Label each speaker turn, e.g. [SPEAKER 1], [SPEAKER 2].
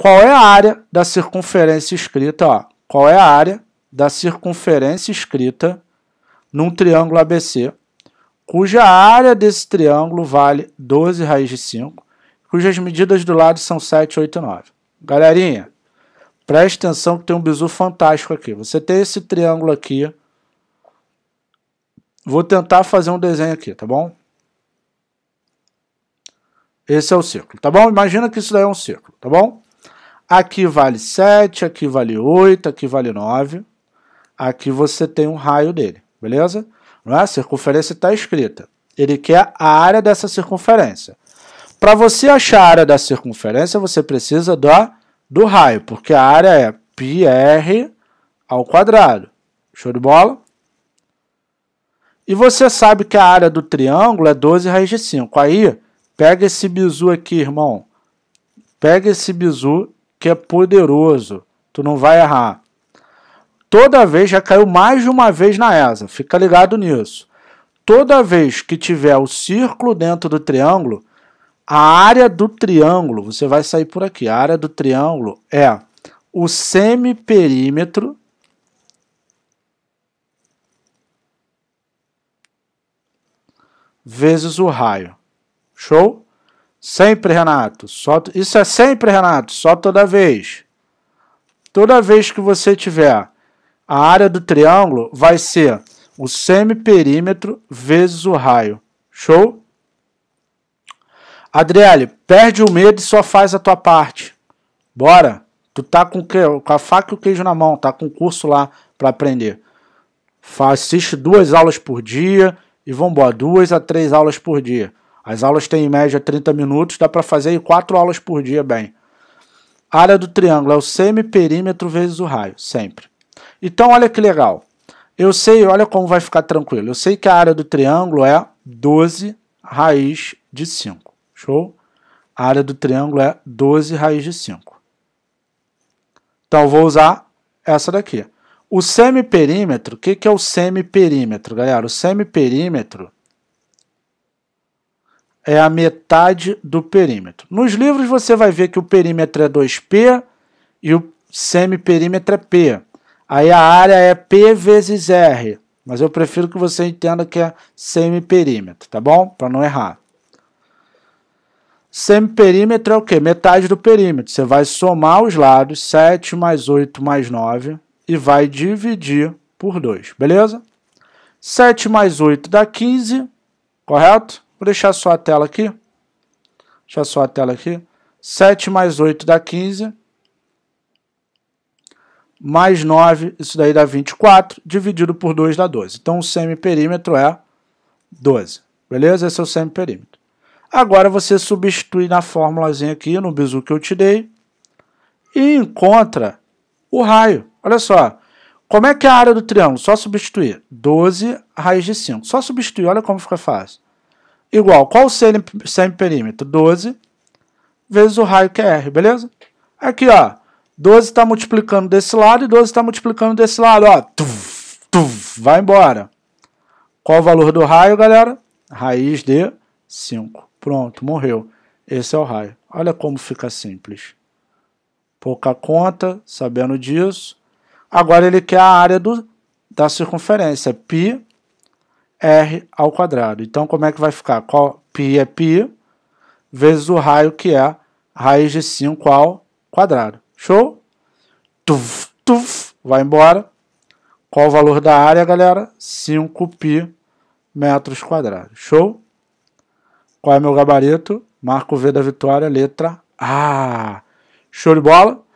[SPEAKER 1] Qual é a área da circunferência escrita? Ó? Qual é a área da circunferência escrita num triângulo ABC, cuja área desse triângulo vale 12 raiz de 5, cujas medidas do lado são 7, 8 e 9. Galerinha, preste atenção que tem um bizu fantástico aqui. Você tem esse triângulo aqui. Vou tentar fazer um desenho aqui, tá bom? Esse é o círculo, tá bom? Imagina que isso daí é um círculo, tá bom? Aqui vale 7, aqui vale 8, aqui vale 9. Aqui você tem um raio dele, beleza? Não é? A circunferência está escrita. Ele quer a área dessa circunferência. Para você achar a área da circunferência, você precisa do, do raio, porque a área é πr ao quadrado. Show de bola? E você sabe que a área do triângulo é 12 raiz de 5. Aí, pega esse bizu aqui, irmão. Pega esse bizu que é poderoso. Tu não vai errar. Toda vez, já caiu mais de uma vez na ESA, fica ligado nisso. Toda vez que tiver o círculo dentro do triângulo, a área do triângulo, você vai sair por aqui, a área do triângulo é o semiperímetro vezes o raio. Show? Sempre, Renato. Só, isso é sempre, Renato. Só toda vez. Toda vez que você tiver a área do triângulo, vai ser o semiperímetro vezes o raio. Show? Adriele, perde o medo e só faz a tua parte. Bora. Tu tá com, com a faca e o queijo na mão, tá com o curso lá para aprender. Assiste duas aulas por dia e vão embora, duas a três aulas por dia. As aulas têm em média 30 minutos, dá para fazer quatro aulas por dia bem. A área do triângulo é o semi-perímetro vezes o raio, sempre. Então, olha que legal. Eu sei, olha como vai ficar tranquilo. Eu sei que a área do triângulo é 12 raiz de 5. Show? A área do triângulo é 12 raiz de 5. Então, vou usar essa daqui. O semiperímetro, o que, que é o semiperímetro, galera? O semiperímetro é a metade do perímetro. Nos livros você vai ver que o perímetro é 2P e o semiperímetro é P. Aí a área é P vezes R, mas eu prefiro que você entenda que é semiperímetro, tá bom? Para não errar. Semiperímetro é o quê? Metade do perímetro. Você vai somar os lados, 7 mais 8 mais 9, e vai dividir por 2, beleza? 7 mais 8 dá 15, correto? Vou deixar só a tela aqui. Deixar só a tela aqui. 7 mais 8 dá 15. Mais 9, isso daí dá 24. Dividido por 2 dá 12. Então o semiperímetro é 12. Beleza? Esse é o semiperímetro. Agora você substitui na formulazinha aqui, no bizu que eu te dei. E encontra o raio. Olha só. Como é que é a área do triângulo? Só substituir. 12 raiz de 5. Só substituir. Olha como fica fácil igual, qual o semiperímetro? 12 vezes o raio que é R, beleza? Aqui, ó, 12 está multiplicando desse lado e 12 está multiplicando desse lado, ó. Tuf, tuf, vai embora. Qual o valor do raio, galera? Raiz de 5. Pronto, morreu. Esse é o raio. Olha como fica simples. Pouca conta, sabendo disso. Agora ele quer a área do, da circunferência, π r ao quadrado. Então, como é que vai ficar? Qual, pi é π vezes o raio que é raiz de 5 ao quadrado. Show? Tuf, tuf, vai embora. Qual o valor da área, galera? 5 pi metros quadrados. Show? Qual é meu gabarito? Marco V da vitória, letra A. Show de bola?